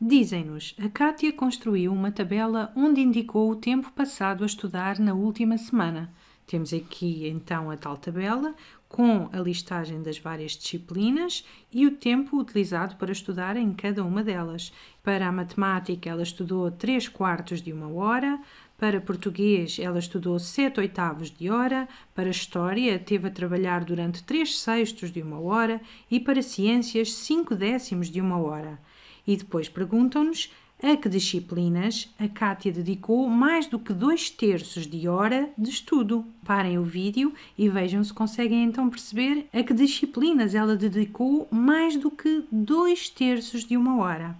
Dizem-nos, a Kátia construiu uma tabela onde indicou o tempo passado a estudar na última semana. Temos aqui então a tal tabela com a listagem das várias disciplinas e o tempo utilizado para estudar em cada uma delas. Para a matemática, ela estudou 3 quartos de uma hora, para português, ela estudou 7 oitavos de hora. Para história, teve a trabalhar durante 3 sextos de uma hora. E para ciências, 5 décimos de uma hora. E depois perguntam-nos a que disciplinas a Kátia dedicou mais do que dois terços de hora de estudo. Parem o vídeo e vejam se conseguem então perceber a que disciplinas ela dedicou mais do que dois terços de uma hora.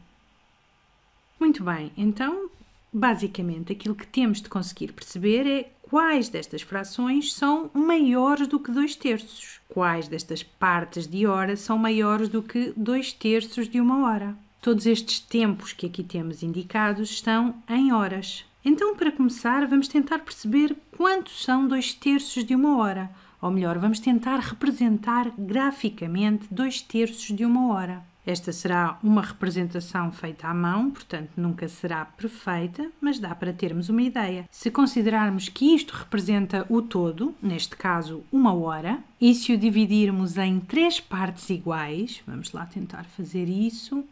Muito bem, então, basicamente, aquilo que temos de conseguir perceber é quais destas frações são maiores do que dois terços, quais destas partes de hora são maiores do que dois terços de uma hora. Todos estes tempos que aqui temos indicados estão em horas. Então, para começar, vamos tentar perceber quanto são dois terços de uma hora. Ou melhor, vamos tentar representar graficamente dois terços de uma hora. Esta será uma representação feita à mão, portanto nunca será perfeita, mas dá para termos uma ideia. Se considerarmos que isto representa o todo, neste caso uma hora, e se o dividirmos em três partes iguais, vamos lá tentar fazer isso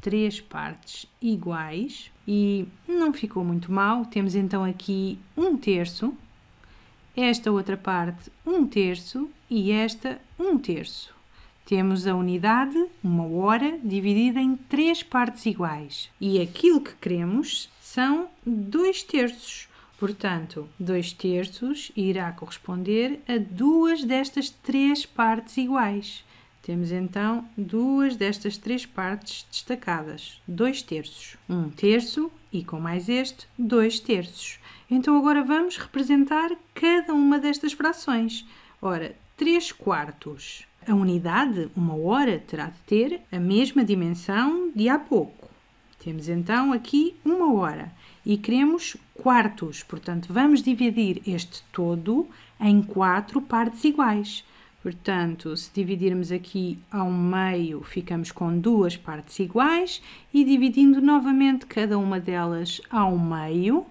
três partes iguais e não ficou muito mal. Temos então aqui um terço, esta outra parte um terço e esta um terço. Temos a unidade, uma hora, dividida em três partes iguais. E aquilo que queremos são dois terços. Portanto, dois terços irá corresponder a duas destas três partes iguais. Temos então duas destas três partes destacadas, dois terços, um terço e com mais este, dois terços. Então agora vamos representar cada uma destas frações. Ora, três quartos. A unidade, uma hora, terá de ter a mesma dimensão de há pouco. Temos então aqui uma hora e queremos quartos, portanto vamos dividir este todo em quatro partes iguais. Portanto, se dividirmos aqui ao meio, ficamos com duas partes iguais e dividindo novamente cada uma delas ao meio,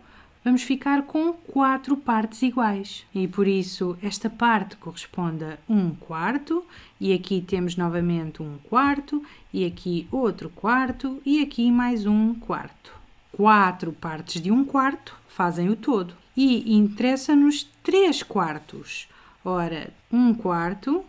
vamos ficar com quatro partes iguais. E por isso, esta parte corresponde a um quarto, e aqui temos novamente um quarto, e aqui outro quarto, e aqui mais um quarto. Quatro partes de um quarto fazem o todo. E interessa-nos três quartos. Ora, 1 um quarto,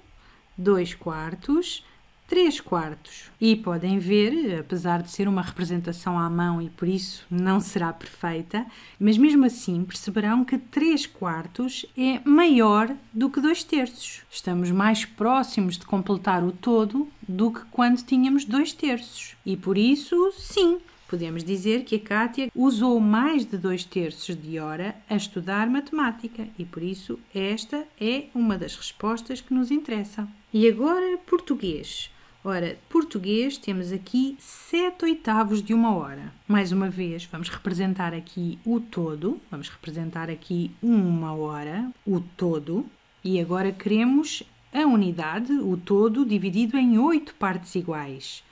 2 quartos, 3 quartos. E podem ver, apesar de ser uma representação à mão e por isso não será perfeita, mas mesmo assim perceberão que 3 quartos é maior do que 2 terços. Estamos mais próximos de completar o todo do que quando tínhamos 2 terços. E por isso, sim, podemos dizer que a Kátia usou mais de dois terços de hora a estudar matemática e por isso esta é uma das respostas que nos interessa. E agora português. Ora, português temos aqui sete oitavos de uma hora. Mais uma vez, vamos representar aqui o todo, vamos representar aqui uma hora, o todo, e agora queremos a unidade, o todo, dividido em oito partes iguais.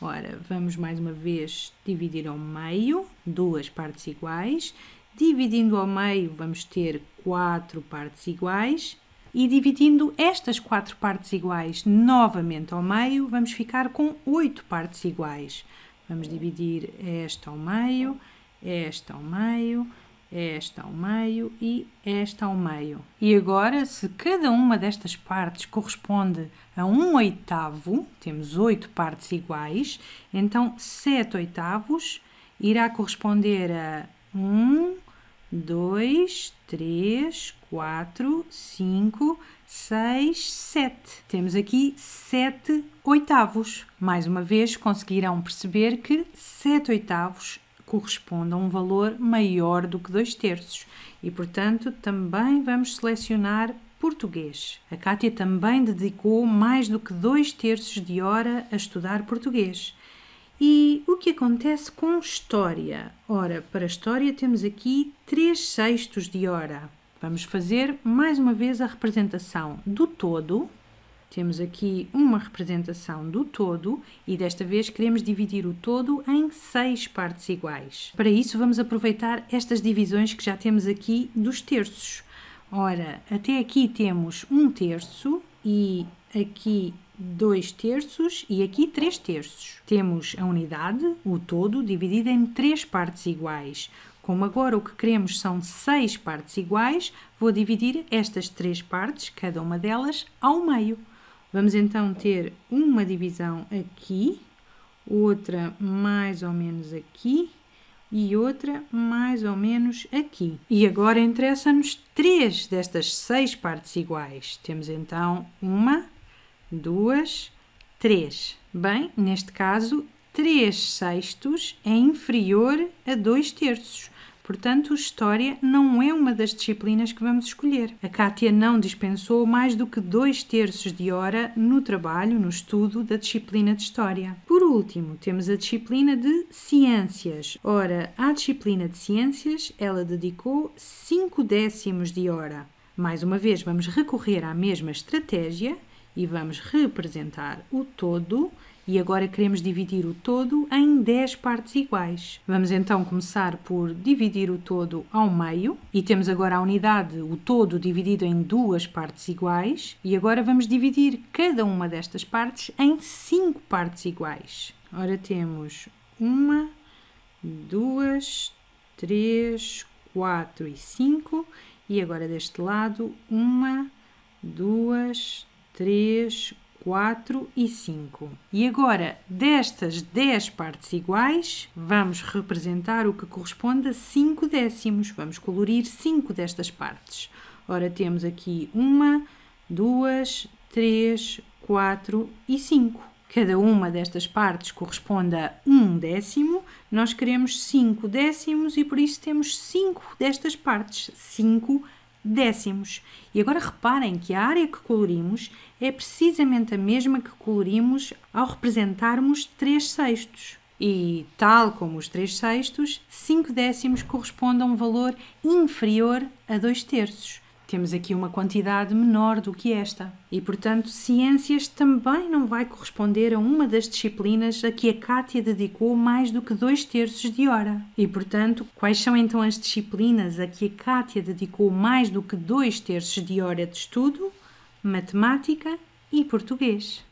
Ora, vamos mais uma vez dividir ao meio, duas partes iguais. Dividindo ao meio, vamos ter quatro partes iguais. E dividindo estas quatro partes iguais novamente ao meio, vamos ficar com oito partes iguais. Vamos dividir esta ao meio, esta ao meio, esta ao meio e esta ao meio. E agora, se cada uma destas partes corresponde a um oitavo, temos oito partes iguais, então sete oitavos irá corresponder a 1, 2, 3, 4, 5, 6, 7. Temos aqui 7 oitavos. Mais uma vez, conseguirão perceber que 7 oitavos corresponde a um valor maior do que 2 terços e, portanto, também vamos selecionar português. A Kátia também dedicou mais do que 2 terços de hora a estudar português. E o que acontece com história? Ora, para história temos aqui 3 sextos de hora. Vamos fazer mais uma vez a representação do todo temos aqui uma representação do todo e desta vez queremos dividir o todo em seis partes iguais. Para isso, vamos aproveitar estas divisões que já temos aqui dos terços. Ora, até aqui temos um terço e aqui 2 terços e aqui 3 terços. Temos a unidade, o todo, dividido em 3 partes iguais. Como agora o que queremos são 6 partes iguais, vou dividir estas 3 partes, cada uma delas, ao meio. Vamos então ter uma divisão aqui, outra mais ou menos aqui e outra mais ou menos aqui. E agora interessa-nos três destas seis partes iguais. Temos então uma, duas, três. Bem, neste caso, três sextos é inferior a dois terços. Portanto, História não é uma das disciplinas que vamos escolher. A Kátia não dispensou mais do que dois terços de hora no trabalho, no estudo da disciplina de História. Por último, temos a disciplina de Ciências. Ora, à disciplina de Ciências, ela dedicou cinco décimos de hora. Mais uma vez, vamos recorrer à mesma estratégia e vamos representar o todo e agora queremos dividir o todo em 10 partes iguais. Vamos então começar por dividir o todo ao meio e temos agora a unidade, o todo dividido em duas partes iguais. E agora vamos dividir cada uma destas partes em 5 partes iguais. Ora, temos uma, duas, três, quatro e cinco. E agora deste lado, uma, duas, três, 4 e 5. E agora, destas 10 partes iguais, vamos representar o que corresponde a 5 décimos. Vamos colorir 5 destas partes. Ora, temos aqui uma, duas, três, quatro e cinco. Cada uma destas partes corresponde a um décimo. Nós queremos cinco décimos e por isso temos cinco destas partes. Cinco décimos décimos. E agora reparem que a área que colorimos é precisamente a mesma que colorimos ao representarmos 3 sextos. E, tal como os 3 sextos, 5 décimos corresponde a um valor inferior a 2 terços. Temos aqui uma quantidade menor do que esta. E, portanto, ciências também não vai corresponder a uma das disciplinas a que a Kátia dedicou mais do que dois terços de hora. E, portanto, quais são então as disciplinas a que a Kátia dedicou mais do que dois terços de hora de estudo? Matemática e português.